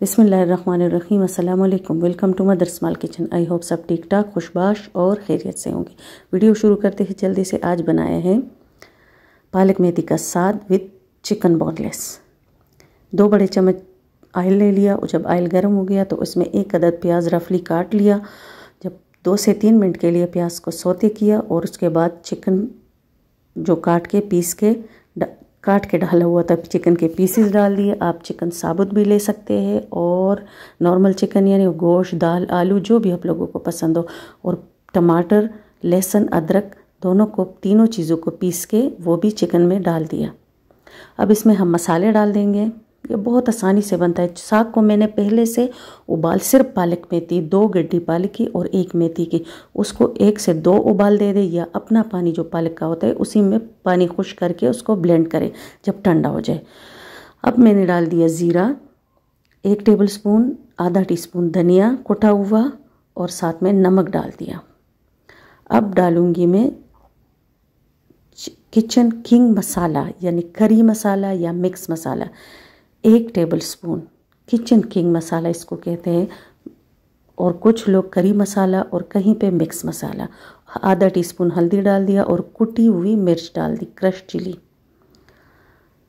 बिसमीम अल्लाम welcome to mother small kitchen I hope सब ठीक ठाक खुशबाश और खैरियत से होंगे वीडियो शुरू करते हैं जल्दी से आज बनाया है पालक मेथी का साद विद चिकन बोनलेस दो बड़े चम्मच आयल ले लिया और जब आयल गर्म हो गया तो उसमें एक अदद प्याज रफली काट लिया जब दो से तीन मिनट के लिए प्याज को सोते किया और उसके बाद चिकन जो काट के पीस के काट के डाला हुआ था चिकन के पीसेस डाल दिए आप चिकन साबुत भी ले सकते हैं और नॉर्मल चिकन यानी गोश्त दाल आलू जो भी आप लोगों को पसंद हो और टमाटर लहसुन अदरक दोनों को तीनों चीज़ों को पीस के वो भी चिकन में डाल दिया अब इसमें हम मसाले डाल देंगे ये बहुत आसानी से बनता है साग को मैंने पहले से उबाल सिर्फ पालक मेथी दो गड्ढी पालक की और एक मेथी की उसको एक से दो उबाल दे दे या अपना पानी जो पालक का होता है उसी में पानी खुश करके उसको ब्लेंड करें जब ठंडा हो जाए अब मैंने डाल दिया ज़ीरा एक टेबल स्पून आधा टी स्पून धनिया कुटा हुआ और साथ में नमक डाल दिया अब डालूँगी मैं किचन किंग मसाला यानी करी मसाला या मिक्स मसाला एक टेबलस्पून किचन किंग मसाला इसको कहते हैं और कुछ लोग करी मसाला और कहीं पे मिक्स मसाला आधा टीस्पून हल्दी डाल दिया और कुटी हुई मिर्च डाल दी क्रश चिली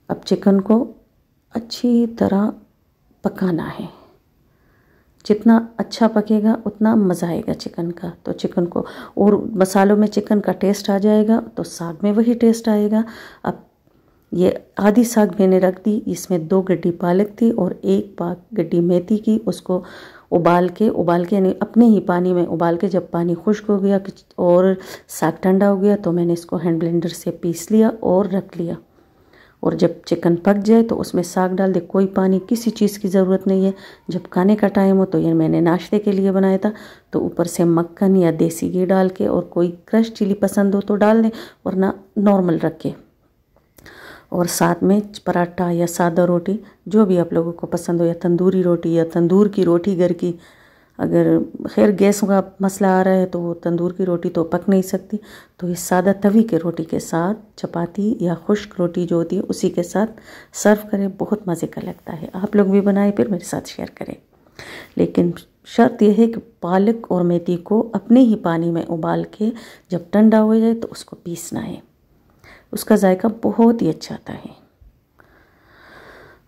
अब चिकन को अच्छी तरह पकाना है जितना अच्छा पकेगा उतना मज़ा आएगा चिकन का तो चिकन को और मसालों में चिकन का टेस्ट आ जाएगा तो साग में वही टेस्ट आएगा अब ये आधी साग मैंने रख दी इसमें दो गड्डी पालक थी और एक पाक गड्डी मेथी की उसको उबाल के उबाल के यानी अपने ही पानी में उबाल के जब पानी खुश्क हो गया और साग ठंडा हो गया तो मैंने इसको हैंड ब्लेंडर से पीस लिया और रख लिया और जब चिकन पक जाए तो उसमें साग डाल दे कोई पानी किसी चीज़ की ज़रूरत नहीं है जब खाने का टाइम हो तो ये मैंने नाश्ते के लिए बनाया था तो ऊपर से मक्खन या देसी घी डाल के और कोई क्रश चिली पसंद हो तो डाल दें वरना नॉर्मल रखें और साथ में पराठा या सादा रोटी जो भी आप लोगों को पसंद हो या तंदूरी रोटी या तंदूर की रोटी घर की अगर खैर गैस का मसला आ रहा है तो वो तंदूर की रोटी तो पक नहीं सकती तो ये सादा तवी के रोटी के साथ चपाती या खुश्क रोटी जो होती है उसी के साथ सर्व करें बहुत मज़े का लगता है आप लोग भी बनाएं फिर मेरे साथ शेयर करें लेकिन शर्त यह है कि पालक और मेथी को अपने ही पानी में उबाल के जब ठंडा हो जाए तो उसको पीसना है उसका जायका बहुत ही अच्छा आता है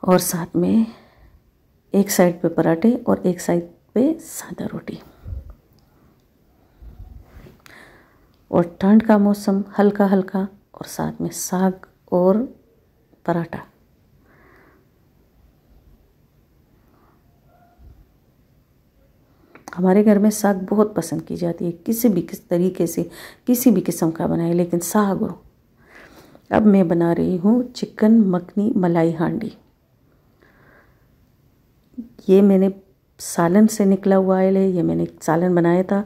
और साथ में एक साइड पे पराठे और एक साइड पे सादा रोटी और ठंड का मौसम हल्का हल्का और साथ में साग और पराठा हमारे घर में साग बहुत पसंद की जाती है किसी भी किस तरीके से किसी भी किस्म का बनाए लेकिन साग और अब मैं बना रही हूँ चिकन मखनी मलाई हांडी ये मैंने सालन से निकला हुआ ऑयल है ये मैंने सालन बनाया था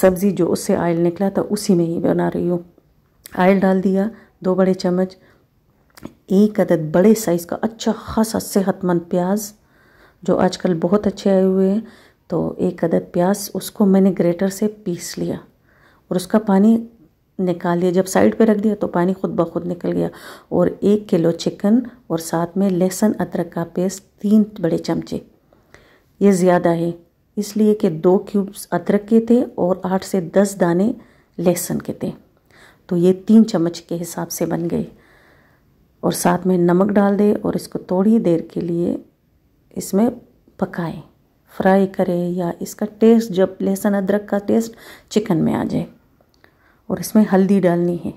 सब्ज़ी जो उससे ऑयल निकला था उसी में ही बना रही हूँ ऑयल डाल दिया दो बड़े चम्मच एक अदद बड़े साइज़ का अच्छा खासा सेहतमंद प्याज जो आजकल बहुत अच्छे आए हुए हैं तो एक अदद प्याज उसको मैंने ग्रेटर से पीस लिया और उसका पानी निकाल लिया जब साइड पे रख दिया तो पानी खुद ब खुद निकल गया और एक किलो चिकन और साथ में लहसुन अदरक का पेस्ट तीन बड़े चमचे ये ज़्यादा है इसलिए कि दो क्यूब्स अदरक के थे और आठ से दस दाने लहसुन के थे तो ये तीन चम्मच के हिसाब से बन गए और साथ में नमक डाल दे और इसको थोड़ी देर के लिए इसमें पकाएं फ्राई करें या इसका टेस्ट जब लहसुन अदरक का टेस्ट चिकन में आ जाए और इसमें हल्दी डालनी है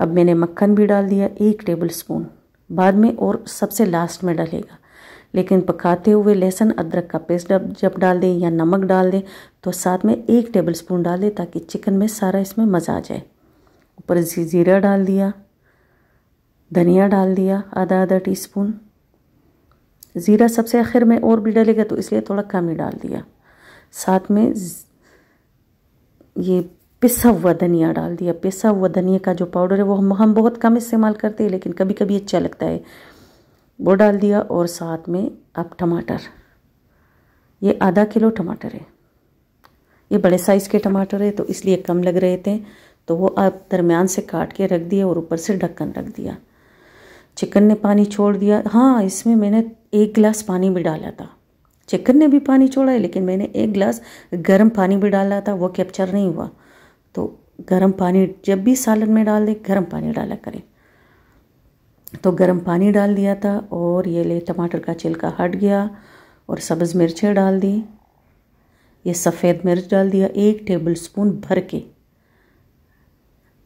अब मैंने मक्खन भी डाल दिया एक टेबल स्पून बाद में और सबसे लास्ट में डालेगा लेकिन पकाते हुए लहसुन अदरक का पेस्ट जब डाल दें या नमक डाल दें तो साथ में एक टेबल स्पून डाल दें ताकि चिकन में सारा इसमें मज़ा आ जाए ऊपर ज़ीरा डाल दिया धनिया डाल दिया आधा आधा टी स्पून ज़ीरा सबसे आखिर में और भी डालेगा तो इसलिए थोड़ा कम ही डाल दिया साथ में ये पिसा हुआ धनिया डाल दिया पिसा हुआ धनिया का जो पाउडर है वो हम हम बहुत कम इस्तेमाल करते हैं लेकिन कभी कभी अच्छा लगता है वो डाल दिया और साथ में अब टमाटर ये आधा किलो टमाटर है ये बड़े साइज़ के टमाटर है तो इसलिए कम लग रहे थे तो वो आप दरमियान से काट के रख दिया और ऊपर से ढक्कन रख दिया चिकन ने पानी छोड़ दिया हाँ इसमें मैंने एक गिलास पानी भी डाला था चिकन ने भी पानी छोड़ा है लेकिन मैंने एक गिलास गर्म पानी भी डाला था वो कैप्चर नहीं हुआ तो गर्म पानी जब भी सालन में डाल दें गर्म पानी डाला करें तो गर्म पानी डाल दिया था और ये ले टमाटर का छिलका हट गया और सब्ज़ मिर्चें डाल दी ये सफ़ेद मिर्च डाल दिया एक टेबल स्पून भर के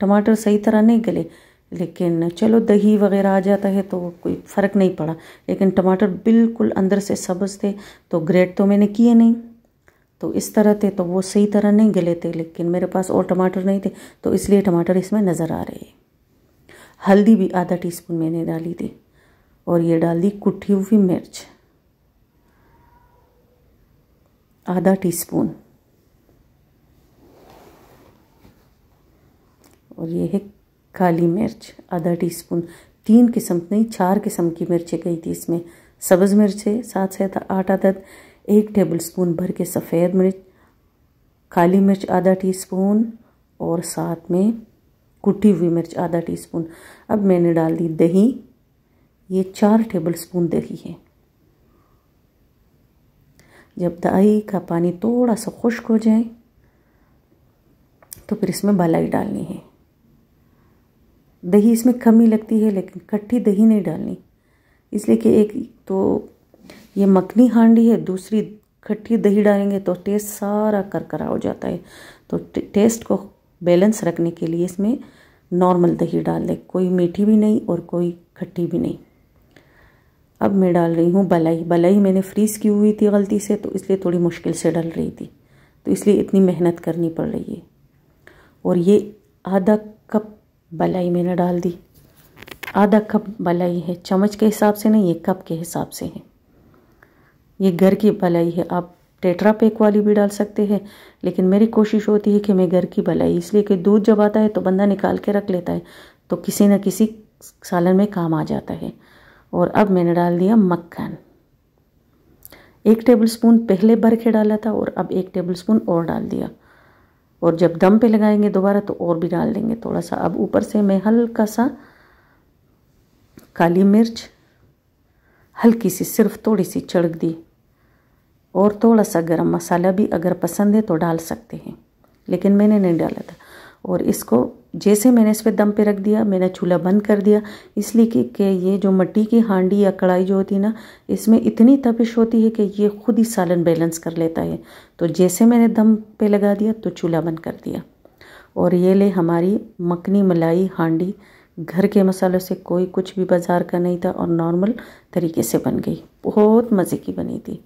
टमाटर सही तरह नहीं गले लेकिन चलो दही वगैरह आ जाता है तो कोई फ़र्क नहीं पड़ा लेकिन टमाटर बिल्कुल अंदर से सब्ज़ थे तो ग्रेट तो मैंने किए नहीं तो इस तरह थे तो वो सही तरह नहीं गले थे लेकिन मेरे पास और टमाटर नहीं थे तो इसलिए टमाटर इसमें नज़र आ रहे हल्दी भी आधा टीस्पून मैंने डाली थी और ये डाल दी कुटी हुई मिर्च आधा टीस्पून और ये है काली मिर्च आधा टीस्पून तीन किस्म नहीं चार किस्म की मिर्चें गई थी इसमें सब्ज़ मिर्चें सात से आठ आदद एक टेबल स्पून भर के सफ़ेद मिर्च काली मिर्च आधा टीस्पून और साथ में कुटी हुई मिर्च आधा टीस्पून अब मैंने डाल दी दही ये चार टेबल स्पून दही है जब दही का पानी थोड़ा सा खुश्क हो जाए तो फिर इसमें भलाई डालनी है दही इसमें कमी लगती है लेकिन कट्टी दही नहीं डालनी इसलिए कि एक तो ये मखनी हांडी है दूसरी खट्टी दही डालेंगे तो टेस्ट सारा करकरा हो जाता है तो टेस्ट को बैलेंस रखने के लिए इसमें नॉर्मल दही डाल दें कोई मीठी भी नहीं और कोई खट्टी भी नहीं अब मैं डाल रही हूँ बलाई बलाई मैंने फ्रीज़ की हुई थी गलती से तो इसलिए थोड़ी मुश्किल से डल रही थी तो इसलिए इतनी मेहनत करनी पड़ रही है और ये आधा कप बलाई मैंने डाल दी आधा कप बलाई है चम्मच के हिसाब से नहीं ये कप के हिसाब से है ये घर की भलाई है आप टेट्रा पैक वाली भी डाल सकते हैं लेकिन मेरी कोशिश होती है कि मैं घर की भलाई इसलिए कि दूध जब आता है तो बंदा निकाल के रख लेता है तो किसी न किसी सालन में काम आ जाता है और अब मैंने डाल दिया मक्खन एक टेबलस्पून पहले भर के डाला था और अब एक टेबलस्पून और डाल दिया और जब दम पे लगाएंगे दोबारा तो और भी डाल देंगे थोड़ा सा अब ऊपर से मैं हल्का सा काली मिर्च हल्की सी सिर्फ थोड़ी सी चढ़क दी और थोड़ा सा गरम मसाला भी अगर पसंद है तो डाल सकते हैं लेकिन मैंने नहीं डाला था और इसको जैसे मैंने इस पर दम पे रख दिया मैंने चूल्हा बंद कर दिया इसलिए कि, कि ये जो मट्टी की हांडी या कढ़ाई जो होती है ना इसमें इतनी तपिश होती है कि ये खुद ही सालन बैलेंस कर लेता है तो जैसे मैंने दम पे लगा दिया तो चूल्हा बंद कर दिया और ये ले हमारी मखनी मलाई हांडी घर के मसालों से कोई कुछ भी बाज़ार का नहीं था और नॉर्मल तरीके से बन गई बहुत मज़े की बनी थी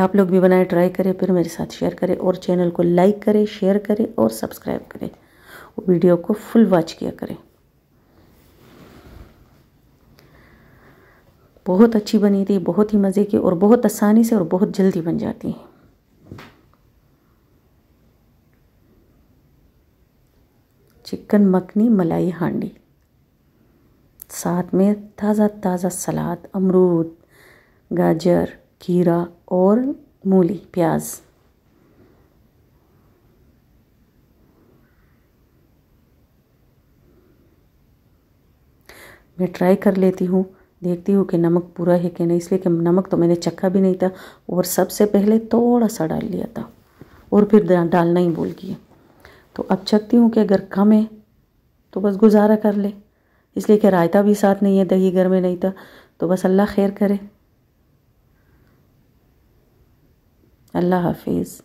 आप लोग भी बनाए ट्राई करें फिर मेरे साथ शेयर करें और चैनल को लाइक करें शेयर करें और सब्सक्राइब करें वीडियो को फुल वॉच किया करें बहुत अच्छी बनी थी बहुत ही मज़े की और बहुत आसानी से और बहुत जल्दी बन जाती है चिकन मखनी मलाई हांडी साथ में ताज़ा ताज़ा सलाद अमरूद गाजर खीरा और मूली प्याज मैं ट्राई कर लेती हूँ देखती हूँ कि नमक पूरा है कि नहीं इसलिए कि नमक तो मैंने चखा भी नहीं था और सबसे पहले थोड़ा सा डाल लिया था और फिर डालना ही भूल गई तो अब चखती हूँ कि अगर कम है तो बस गुजारा कर ले इसलिए कि रायता भी साथ नहीं है दही घर में नहीं था तो बस अल्लाह खैर करे الله حافظ